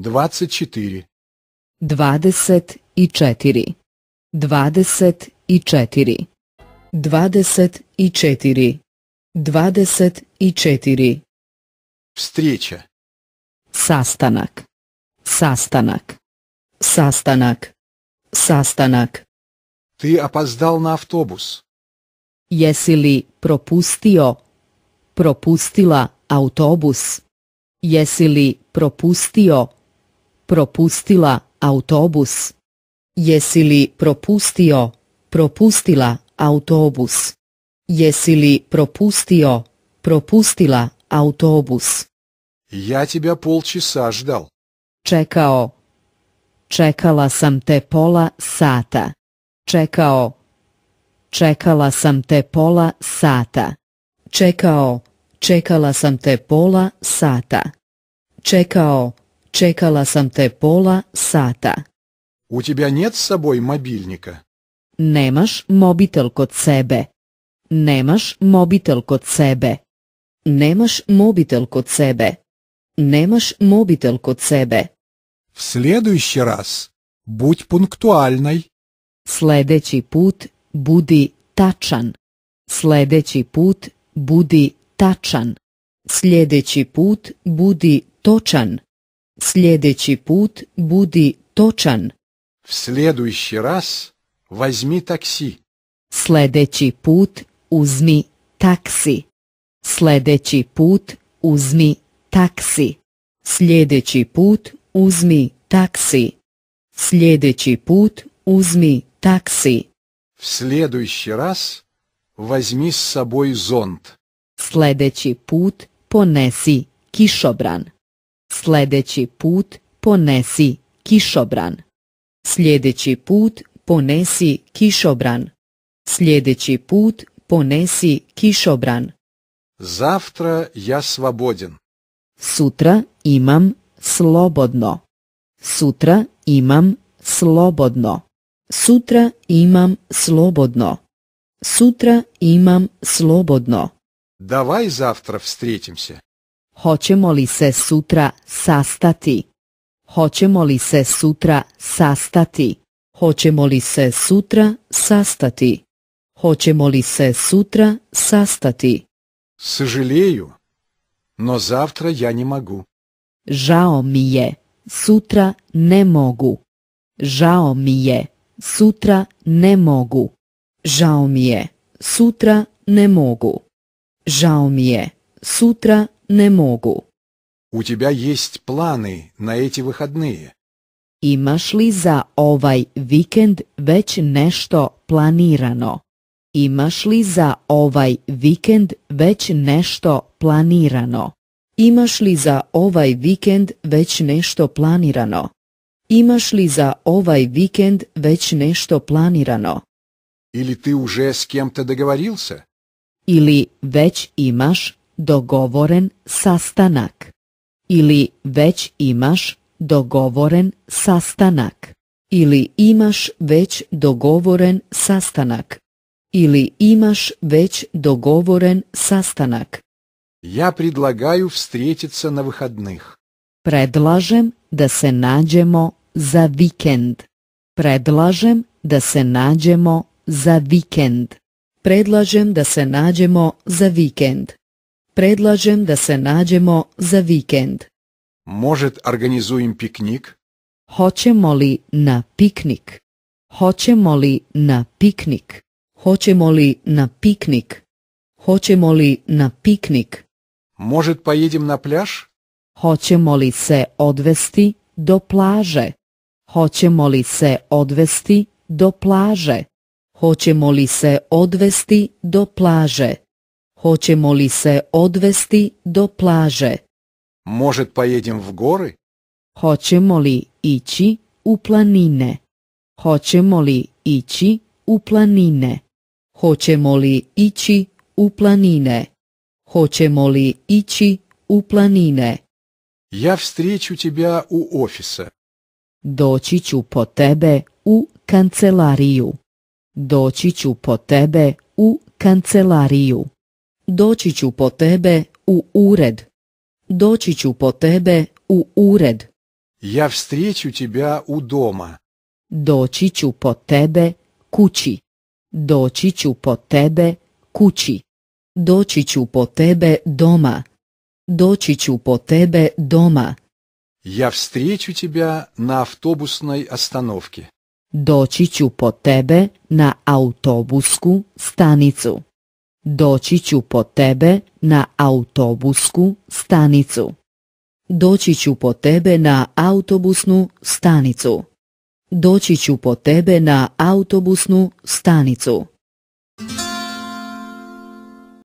24 24 24 i 4. Встреча Sastanak Sastanak Sastanak Sastanak Ty опоздал на автобус. Jesi li propustio propustila autobus? Jesi li propustio propustila autobus. Jesi li propustio, propustila autobus. Jesi li propustio, propustila autobus. Ja тебя полчаса ждал. Čekao. Čekala sam te pola sata. Čekao. Čekala sam te pola sata. Čekao. Čekala sam te pola sata. Čekao. Čekala sam te pola sata. U tjebja njec s soboj mobilnika? Nemaš mobitel kod sebe. Nemaš mobitel kod sebe. Nemaš mobitel kod sebe. Nemaš mobitel kod sebe. v sljedeći raz buď punktualnaj. Sljedeći put budi tačan. Sledeći put budi tačan. Sljedeći put budi točan. Sljedeći put budi točan. В следующий раз возьми такси. Sljedeći put uzmi taksi. Sljedeći put uzmi taksi. Sljedeći put uzmi taksi. Sljedeći put uzmi taksi. В следующий raz возьми с собой зонт. Sljedeći put ponesi kišobran. Sljedeći put ponesi kišobran. Sljedeći put ponesi kišobran. Sljedeći put ponesi kišobran. Zavtra ja svobodin. Sutra imam slobodno. Sutra imam slobodno. Sutra imam slobodno. Sutra imam slobodno. Давай завтра встретимся. Hoćemo li se sutra sastati? Hoćemo li se sutra sastati? Hoćemo li se sutra sastati? Hoćemo li se sutra sastati? Сожалею, no zavtra ja ne mogu. Žao mi je, sutra ne mogu. Žao mi je, sutra ne mogu. Žao mi je, sutra ne mogu. Žao mi je, sutra ne mogu u тебя есть plani na eti выходные? Imaš li za ovaj vikend već nešto planirano? Imaš li za ovaj vikend već nešto planirano? Imaš li za ovaj vikend već nešto planirano? Imaš li za ovaj vikend već nešto planirano? Ili ti уже kjem te то se Ili već imaš dogovoren sastanak ili već imaš dogovoren sastanak ili imaš već dogovoren sastanak ili imaš već dogovoren sastanak. Ja predlagaju встретиться na выходных. Predlažem da se nađemo za vikend. Predlažem da se nađemo za vikend. Predlažem da se nađemo za vikend. Predlažem da se nađemo za vikend. Možet organizujem piknik? Hoćemo li na piknik? Hoćemo li na piknik? Hoćemo li na piknik? Hoćemo li na piknik? Možet поедем pa na pljaž? Hoćemo li se odvesti do plaže? Hoćemo li se odvesti do plaže? Hoćemo li se odvesti do plaže? Hoćemo li se odvesti do plaže? Možet pojedim v gori? Hoćemo li ići u planine? Hoćemo li ići u planine? Hoćemo li ići u planine? Hoćemo li ići u planine? Ja встречу тебя u офиса. Doći ću po tebe u kancelariju. Doći ću po tebe u kancelariju. Doći ću po tebe u ured. Doći ću po tebe u ured. Ja встречу тебя у дома. Doći ću po tebe kući. Doći ću po tebe kući. Doći ću po tebe doma. Doći ću po tebe doma. Ja встречу тебя на автобусной остановке. Doći ću po tebe na autobusku stanicu. Doći ću po tebe na autobusku stanicu. Doći ću po tebe na autobusnu stanicu. Doći ću po tebe na autobusnu stanicu.